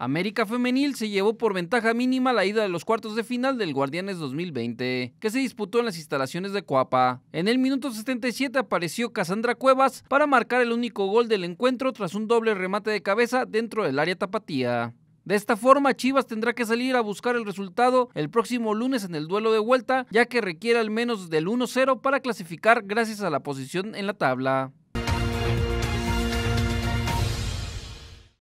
América Femenil se llevó por ventaja mínima la ida de los cuartos de final del Guardianes 2020, que se disputó en las instalaciones de Cuapa. En el minuto 77 apareció Casandra Cuevas para marcar el único gol del encuentro tras un doble remate de cabeza dentro del área tapatía. De esta forma, Chivas tendrá que salir a buscar el resultado el próximo lunes en el duelo de vuelta, ya que requiere al menos del 1-0 para clasificar gracias a la posición en la tabla.